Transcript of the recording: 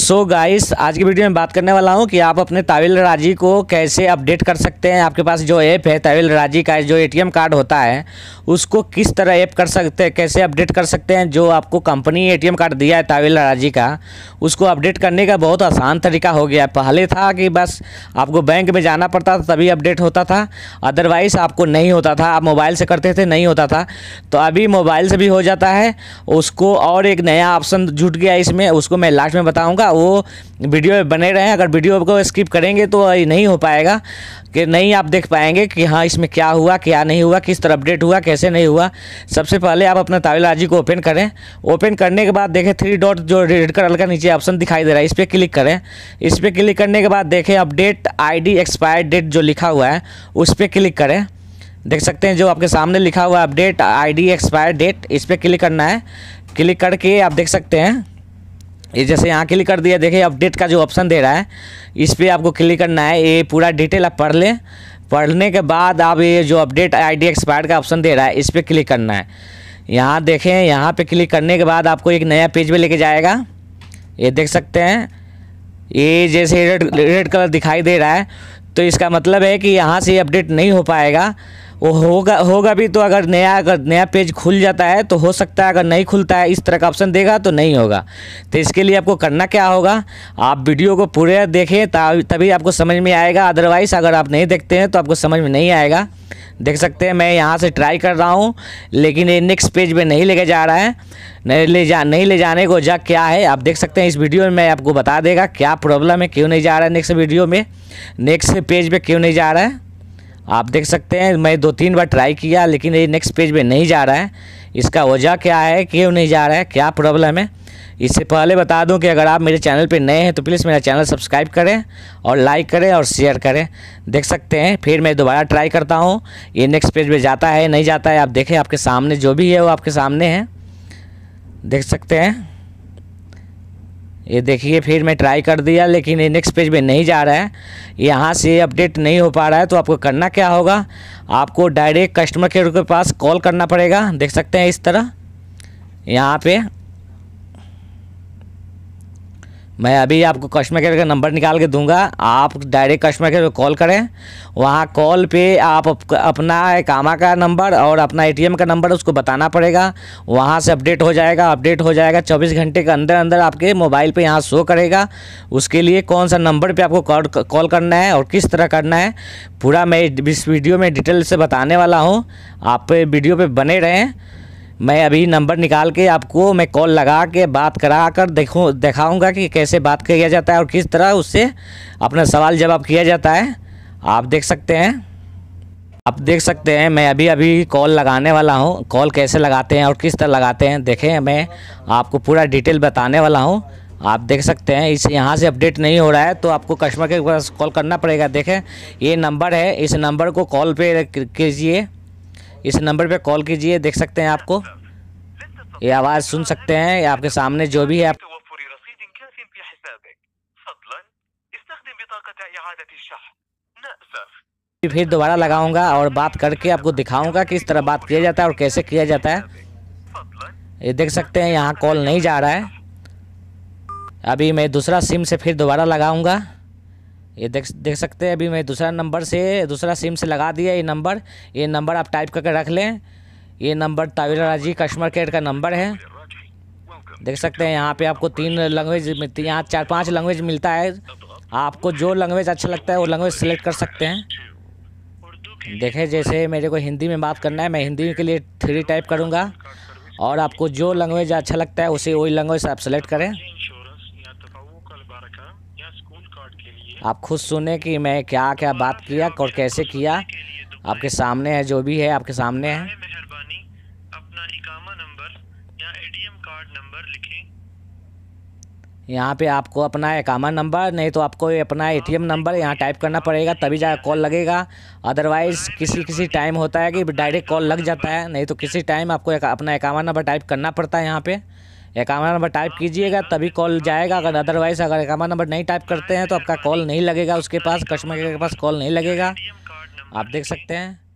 सो so guys आज की video में बात करने वाला हूँ कि आप अपने ताविल राजी को कैसे अपडेट कर सकते हैं आपके पास जो ऐप है ताविल राजी का जो एटीएम कार्ड होता है उसको किस तरह ऐप कर सकते हैं कैसे अपडेट कर सकते हैं जो आपको कंपनी एटीएम कार्ड दिया है ताविल राजी का उसको अपडेट करने का बहुत आसान तरीका हो गया है पहले था कि बस आपको बैंक में जाना पड़ता था तभी अपडेट होता था अदरवाइज़ आपको नहीं होता था आप मोबाइल से करते थे नहीं होता था तो अभी मोबाइल से भी हो जाता है उसको और एक नया ऑप्शन जुट गया इसमें उसको मैं लास्ट में बताऊँगा रहेगा वो वीडियो बने रहे अगर वीडियो को स्किप करेंगे तो नहीं हो पाएगा कि नहीं आप देख पाएंगे कि हाँ इसमें क्या हुआ क्या नहीं हुआ किस तरह अपडेट हुआ कैसे नहीं हुआ सबसे पहले आप अपना तावेलाजी को ओपन करें ओपन करने के बाद देखें थ्री डॉट जो रेड कलर का नीचे ऑप्शन दिखाई दे रहा है इस पर क्लिक करें इस पर क्लिक करने के बाद देखें अपडेट आई एक्सपायर डेट जो लिखा हुआ है उस पर क्लिक करें देख सकते हैं जो आपके सामने लिखा हुआ अपडेट आईडी एक्सपायर डेट इस पर क्लिक करना है क्लिक करके आप देख सकते हैं ये जैसे यहाँ क्लिक कर दिया देखिए अपडेट का जो ऑप्शन दे रहा है इस पर आपको क्लिक करना है ये पूरा डिटेल आप पढ़ लें पढ़ने के बाद आप ये जो अपडेट डी एक्सपायर का ऑप्शन दे रहा है इस पर क्लिक करना है यहाँ देखें यहाँ पे क्लिक करने के बाद आपको एक नया पेज में लेके जाएगा ये देख सकते हैं ये जैसे रेड रेड कलर दिखाई दे रहा है तो इसका मतलब है कि यहाँ से अपडेट नहीं हो पाएगा वो होगा होगा भी तो अगर नया अगर नया पेज खुल जाता है तो हो सकता है अगर नहीं खुलता है इस तरह का ऑप्शन देगा तो नहीं होगा तो इसके लिए आपको करना क्या होगा आप वीडियो को पूरे देखें तभी आपको समझ में आएगा अदरवाइज़ अगर आप नहीं देखते हैं तो आपको समझ में नहीं आएगा देख सकते हैं मैं यहाँ से ट्राई कर रहा हूँ लेकिन ये नेक्स्ट पेज में नहीं लेके जा रहा है नहीं ले जा नहीं ले जाने को जा क्या है आप देख सकते हैं इस वीडियो में मैं आपको बता देगा क्या प्रॉब्लम है क्यों नहीं जा रहा है नेक्स्ट वीडियो में नेक्स्ट पेज पे क्यों नहीं जा रहा है आप देख सकते हैं मैं दो तीन बार ट्राई किया लेकिन ये नेक्स्ट पेज में नहीं जा रहा है इसका वजह क्या है क्यों नहीं जा रहा है क्या प्रॉब्लम है इससे पहले बता दूं कि अगर आप मेरे चैनल पर नए हैं तो प्लीज़ मेरा चैनल सब्सक्राइब करें और लाइक करें और शेयर करें देख सकते हैं फिर मैं दोबारा ट्राई करता हूँ ये नेक्स्ट पेज में जाता है नहीं जाता है आप देखें आपके सामने जो भी है वो आपके सामने है देख सकते हैं ये देखिए फिर मैं ट्राई कर दिया लेकिन ये नेक्स्ट पेज में नहीं जा रहा है यहाँ से अपडेट नहीं हो पा रहा है तो आपको करना क्या होगा आपको डायरेक्ट कस्टमर केयर के पास कॉल करना पड़ेगा देख सकते हैं इस तरह यहाँ पे मैं अभी आपको कस्टमर केयर का नंबर निकाल के दूंगा आप डायरेक्ट कस्टमर केयर पर कॉल करें वहाँ कॉल पे आप अपना कामा का नंबर और अपना एटीएम का नंबर उसको बताना पड़ेगा वहाँ से अपडेट हो जाएगा अपडेट हो जाएगा 24 घंटे के अंदर अंदर आपके मोबाइल पे यहाँ शो करेगा उसके लिए कौन सा नंबर पर आपको कॉल करना है और किस तरह करना है पूरा मैं इस वीडियो में डिटेल से बताने वाला हूँ आप वीडियो पर बने रहें मैं अभी नंबर निकाल के आपको मैं कॉल लगा के बात करा कर देखूँ दिखाऊँगा कि कैसे बात किया जाता है और किस तरह उससे अपना सवाल जवाब किया जाता है आप देख सकते हैं आप देख सकते हैं मैं अभी अभी कॉल लगाने वाला हूँ कॉल कैसे लगाते हैं और किस तरह लगाते हैं देखें मैं आपको पूरा डिटेल बताने वाला हूँ आप देख सकते हैं इस यहाँ से अपडेट नहीं हो रहा है तो आपको कस्टमर के पास कॉल करना पड़ेगा देखें ये नंबर है इस नंबर को कॉल पे कीजिए इस नंबर पे कॉल कीजिए देख सकते हैं आपको ये आवाज़ सुन सकते हैं आपके सामने जो भी है आप फिर दोबारा लगाऊंगा और बात करके आपको दिखाऊंगा किस तरह बात किया जाता है और कैसे किया जाता है ये देख सकते हैं यहाँ कॉल नहीं जा रहा है अभी मैं दूसरा सिम से फिर दोबारा लगाऊंगा ये देख देख सकते हैं अभी मैं दूसरा नंबर से दूसरा सिम से लगा दिया ये नंबर ये नंबर आप टाइप करके रख लें ये नंबर ताविर राजी कस्टमर केयर का नंबर है देख सकते हैं यहाँ पे आपको तीन लैंग्वेज मिलती यहाँ चार पांच लैंग्वेज मिलता है आपको जो लैंग्वेज अच्छा लगता है वो लैंग्वेज सेलेक्ट कर सकते हैं देखें जैसे मेरे को हिंदी में बात करना है मैं हिंदी के लिए थ्री टाइप करूँगा और आपको जो लैंग्वेज अच्छा लगता है उसे वही लैंग्वेज आप सेलेक्ट करें आप खुद सुने कि मैं क्या क्या तो बात किया और कैसे किया तो आपके सामने है जो भी है आपके सामने है यहाँ पे आपको अपना एकामा नंबर नहीं तो आपको अपना एटीएम नंबर यहाँ टाइप करना पड़ेगा तभी जा कॉल लगेगा अदरवाइज़ किसी किसी टाइम होता है कि डायरेक्ट कॉल लग जाता है नहीं तो किसी टाइम आपको एक, अपना एकामा नंबर टाइप करना पड़ता है यहाँ पे एकामा नंबर टाइप कीजिएगा तभी कॉल जाएगा अगर अदरवाइज़ अगर एकामा नंबर नहीं टाइप करते हैं तो आपका कॉल नहीं लगेगा उसके पास कस्टमर केयर के पास कॉल नहीं लगेगा आप देख सकते हैं